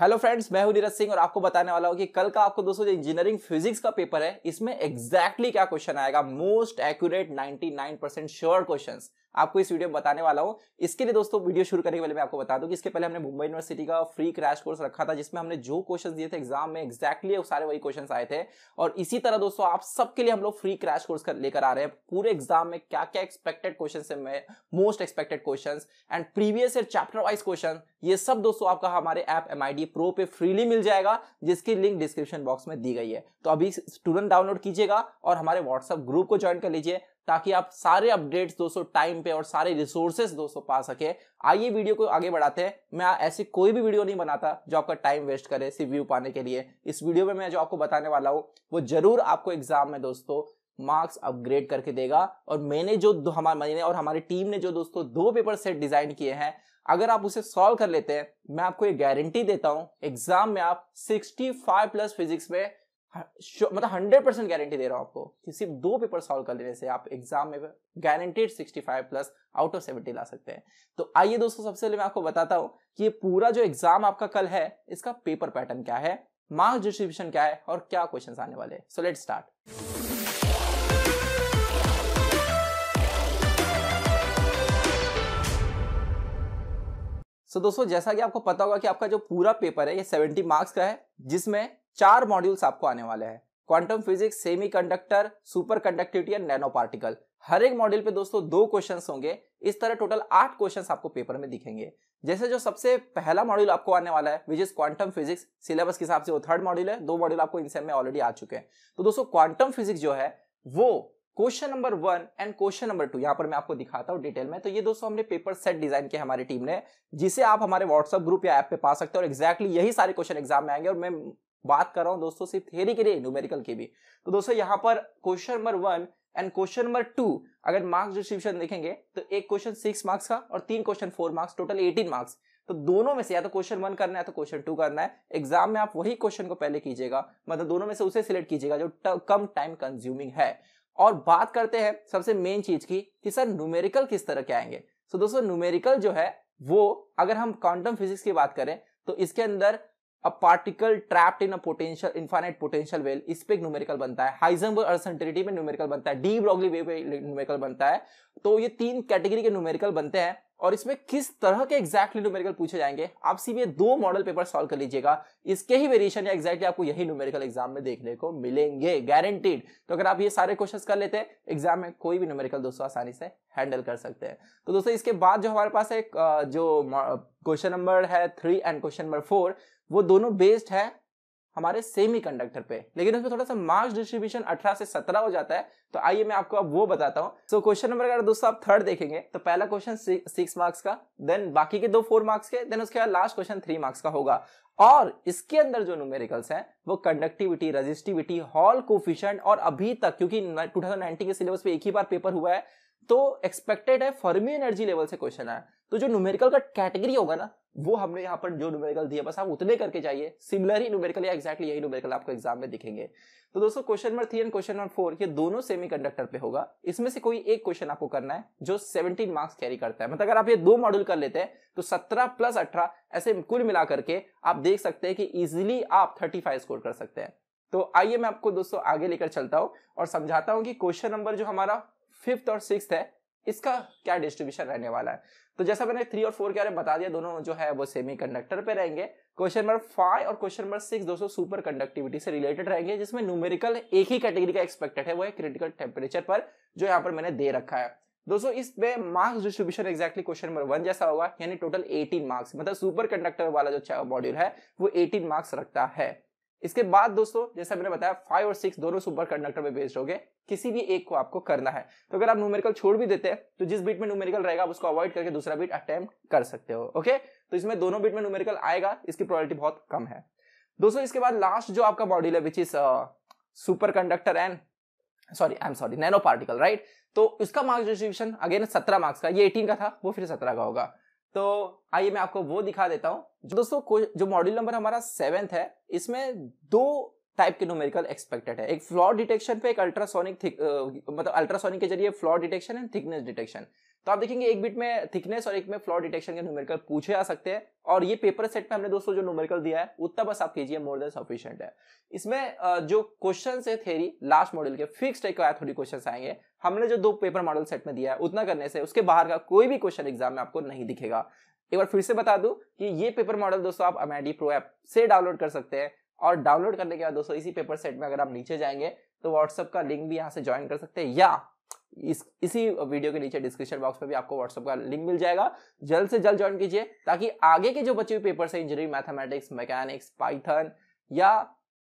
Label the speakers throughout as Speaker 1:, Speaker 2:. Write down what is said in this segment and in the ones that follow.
Speaker 1: hello friends मैं हूं नीरज सिंह और आपको बताने वाला हूं कि कल का आपको दोस्तों जो इंजीनियरिंग फिजिक्स का पेपर है इसमें एक्जैक्टली exactly क्या क्वेश्चन आएगा most accurate 99 percent sure question आपको इस वीडियो में बताने वाला हूँ इसके लिए दोस्तों वीडियो शुरू करने के पहले मैं आपको बता दूं कि इसके पहले हमने मुंबई यूनिवर्सिटी का फ्री क्रैश कोर्स रखा था जिसमें हमने जो क्वेश्चन दिए थे एग्जाम में एक्जैक्टली सारे वही क्वेश्चन आए थे और इसी तरह दोस्तों आप सबके लिए हम लोग फ्री क्रैश कोर्स लेकर आ रहे हैं पूरे एग्जाम में क्या क्या एक्सपेक्टेड क्वेश्चन है most expected question and previous year chapter wise question ये सब दोस्तों आपका हमारे ऐप एम प्रो पे फ्रीली मिल जाएगा जिसकी लिंक डिस्क्रिप्शन बॉक्स में दी गई है तो अभी स्टूडेंट डाउनलोड कीजिएगा और हमारे व्हाट्सएप ग्रुप को ज्वाइन कर लीजिए ताकि आप सारे अपडेट्स दोस्तों टाइम पे और सारे रिसोर्सेस दोस्तों पा सके आइए वीडियो को आगे बढ़ाते हैं मैं ऐसी कोई भी वीडियो नहीं बनाता जो आपका टाइम वेस्ट करे सिर्फ व्यू पाने के लिए इस वीडियो में मैं जो आपको बताने वाला हूँ वो जरूर आपको एग्जाम में दोस्तों मार्क्स अपग्रेड करके देगा और मैंने जो हमारे मैंने और हमारी टीम ने जो दोस्तों दो पेपर सेट डिजाइन किए हैं अगर आप उसे सॉल्व कर लेते हैं मैं आपको ये गारंटी देता हूं एग्जाम में आप 65 प्लस फिजिक्स में मतलब हंड्रेड परसेंट गारंटी दे रहा हूँ आपको कि सिर्फ दो पेपर सॉल्व कर लेने से आप एग्जाम में guaranteed five plus out of seventy ला सकते हैं तो आइए दोस्तों सबसे पहले मैं आपको बताता हूँ कि ये पूरा जो एग्जाम आपका कल है इसका पेपर पैटर्न क्या है मार्क्स डिस्ट्रीब्यूशन क्या है और क्या क्वेश्चन आने वाले सो लेट स्टार्ट तो so, दोस्तों जैसा कि आपको पता होगा कि आपका जो पूरा पेपर है ये 70 मार्क्स का है जिसमें चार मॉड्यूल्स आपको आने वाले हैं quantum physics semiconductor superconductivity and nanoparticle हर एक मॉड्यूल पे दोस्तों दो क्वेश्चन होंगे इस तरह टोटल आठ क्वेश्चन आपको पेपर में दिखेंगे जैसे जो सबसे पहला मॉड्यूल आपको आने वाला है which is quantum physics syllabus के हिसाब से वो थर्ड मॉड्यूल है दो मॉड्यूल आपको इन में ऑलरेडी आ चुके हैं तो दोस्तों क्वांटम फिजिक्स जो है वो question number one and question number two यहाँ पर मैं आपको दिखाता हूँ डिटेल में तो ये दोस्तों हमने पेपर सेट डिजाइन किया हमारी टीम ने जिसे आप हमारे व्हाट्सअप ग्रुप या ऐप पे पा सकते हो और एक्जैक्टली यही सारे क्वेश्चन एग्जाम में आएंगे और मैं बात कर रहा हूँ दोस्तों सिर्फ थेरी के लिए न्यूमेरिकल की भी तो दोस्तों यहाँ पर question number one and question number two अगर मार्क्स डिस्ट्रीब्यूशन देखेंगे तो एक क्वेश्चन सिक्स मार्क्स का और तीन question four marks total eighteen marks तो दोनों में से या तो क्वेश्चन वन करना है तो क्वेश्चन टू करना है एग्जाम में आप वही क्वेश्चन को पहले कीजिएगा मतलब दोनों में से उसे सिलेक्ट कीजिएगा जो कम टाइम कंज्यूमिंग है और बात करते हैं सबसे मेन चीज की कि सर न्यूमेरिकल किस तरह के आएंगे सो दोस्तों न्यूमेरिकल जो है वो अगर हम क्वांटम फिजिक्स की बात करें तो इसके अंदर a particle trapped in a potential infinite potential well इस पे न्यूमेरिकल बनता है हाइजनबर्ग अनसर्टेनिटी में न्यूमेरिकल बनता है डी ब्रोगली वेव पे न्यूमेरिकल बनता है तो ये तीन कैटेगरी के न्यूमेरिकल बनते हैं और इसमें किस तरह के एग्जैक्टली न्यूमेरिकल पूछे जाएंगे आप सिर्फ ये दो मॉडल पेपर सॉल्व कर लीजिएगा इसके ही वेरिएशन या एग्जैक्टली आपको यही न्यूमेरिकल एग्जाम में देखने को मिलेंगे गारंटीड तो अगर आप ये सारे क्वेश्चन कर लेते हैं एग्जाम में कोई भी न्यूमेरिकल दोस्तों आसानी से हैंडल कर सकते हैं तो दोस्तों इसके बाद जो हमारे पास एक जो क्वेश्चन नंबर है three and question number four वो दोनों बेस्ड है हमारे कंडक्टर पे लेकिन उसमें थोड़ा सा मार्क्स डिस्ट्रीब्यूशन 18 से 17 हो जाता है तो आइए मैं आपको अब वो बताता हूँ सो क्वेश्चन नंबर अगर दोस्तों आप थर्ड देखेंगे तो पहला क्वेश्चन सिक्स मार्क्स का देन बाकी के दो फोर मार्क्स के देन उसके बाद लास्ट क्वेश्चन थ्री मार्क्स का होगा और इसके अंदर जो न्यूमेरिकल्स हैं वो कंडक्टिविटी रजिस्टिविटी हॉल कोफिशेंट और अभी तक क्योंकि 2019 के सिलेबस पे एक ही बार पेपर हुआ है तो एक्सपेक्टेड है फर्मी एनर्जी लेवल से क्वेश्चन आया तो जो न्यूमेरिकल का कैटेगरी होगा ना वो हमने यहाँ पर जो न्यूमेरिकल दिया बस आप उतने करके जाइए सिमिलर ही न्यूमेरिकल या एक्जैक्टली यही न्यूमेरिकल आपको एग्जाम में दिखेंगे तो दोस्तों question number three and question number four ये दोनों सेमी कंडक्टर पे होगा इसमें से कोई एक क्वेश्चन आपको करना है जो 17 मार्क्स कैरी करता है मतलब अगर आप ये दो मॉड्यूल कर लेते हैं तो 17 प्लस 18 ऐसे कुल मिला करके आप देख सकते हैं कि इजिली आप 35 स्कोर कर सकते हैं तो आइए मैं आपको दोस्तों आगे लेकर चलता हूँ और समझाता हूँ कि क्वेश्चन नंबर जो हमारा फिफ्थ और सिक्स है इसका क्या डिस्ट्रीब्यूशन रहने वाला है तो जैसा मैंने थ्री और फोर के बारे में बता दिया दोनों जो है वो सेमी कंडक्टर पे रहेंगे क्वेश्चन नंबर फाइव और क्वेश्चन नंबर सिक्स दोस्तों सुपर कंडक्टिविटी से रिलेटेड रहेंगे जिसमें न्यूमेरिकल एक ही कैटेगरी का एक्सपेक्टेड है वो है क्रिटिकल टेम्परेचर पर जो यहाँ पर मैंने दे रखा है दोस्तों इसमें marks distribution exactly question number one जैसा होगा यानी टोटल एटीन मार्क्स मतलब सुपर कंडक्टर वाला जो मॉड्यूल है वो एटीन मार्क्स रखता है इसके बाद दोस्तों जैसा मैंने बताया फाइव और सिक्स दोनों सुपर कंडक्टर में बेस्ड हो गए किसी भी एक को आपको करना है तो अगर आप न्यूमेरिकल छोड़ भी देते हैं तो जिस बीट में न्यूमेरिकल रहेगा उसको अवॉइड करके दूसरा बीट अटेम्प्ट कर सकते हो ओके तो इसमें दोनों बीट में न्यूमेरिकल आएगा इसकी प्रोबेबिलिटी बहुत कम है दोस्तों इसके बाद लास्ट जो आपका मॉड्यूल है which is super conductor and sorry I am sorry nano particle right तो उसका मार्क्स डिस्ट्रीब्यूशन अगेन सत्रह मार्क्स का ये एटीन का था वो फिर सत्रह का होगा तो आइए मैं आपको वो दिखा देता हूँ दोस्तों जो मॉड्यूल नंबर हमारा सेवेंथ है इसमें दो टाइप के न्यूमेरिकल एक्सपेक्टेड है एक फ्लॉर डिटेक्शन पे एक अल्ट्रासोनिक मतलब अल्ट्रासोनिक के जरिए flaw detection and thickness detection तो आप देखेंगे एक बिट में थिकनेस और एक में फ्लॉ डिटेक्शन के न्यूमेरिकल पूछे आ सकते हैं और ये पेपर सेट में हमने दोस्तों जो न्यूमेरिकल दिया है उतना बस आप कीजिए मोर देन सफिशियंट है इसमें जो क्वेश्चन है थेरी लास्ट मॉडल के फिक्स टाइप का थोड़ी क्वेश्चन आएंगे हमने जो दो पेपर मॉडल सेट में दिया है उतना करने से उसके बाहर का कोई भी क्वेश्चन एग्जाम में आपको नहीं दिखेगा एक बार फिर से बता दू कि ये पेपर मॉडल दोस्तों आप एमआईडी प्रो ऐप से डाउनलोड कर सकते हैं और डाउनलोड करने के बाद दोस्तों इसी पेपर सेट में अगर आप नीचे जाएंगे तो व्हाट्सअप का लिंक भी यहाँ से ज्वाइन कर सकते हैं या इस इसी वीडियो के नीचे डिस्क्रिप्शन बॉक्स में भी आपको व्हाट्सअप का लिंक मिल जाएगा जल्द से जल्द ज्वाइन कीजिए ताकि आगे के जो बचे हुए पेपर है इंजीनियरिंग मैथमेटिक्स मैकेनिक्स पाइथन या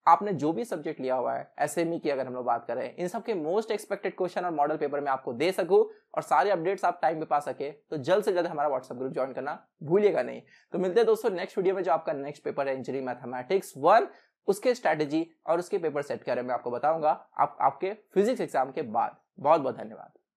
Speaker 1: आपने जो भी सब्जेक्ट लिया हुआ है एस e की अगर हम लोग बात करें इन सब के मोस्ट एक्सपेक्टेड क्वेश्चन और मॉडल पेपर में आपको दे सकूं और सारे अपडेट्स आप टाइम पे पा सके तो जल्द से जल्द हमारा व्हाट्सएप ग्रुप ज्वाइन करना भूलिएगा नहीं तो मिलते हैं दोस्तों नेक्स्ट वीडियो में जो आपका नेक्स्ट पेपर है इंजीनियरिंग मैथमेटिक्स वन उसके स्ट्रेटेजी और उसके पेपर सेट के बारे में आपको बताऊंगा आप, आपके फिजिक्स एग्जाम के बाद बहुत बहुत धन्यवाद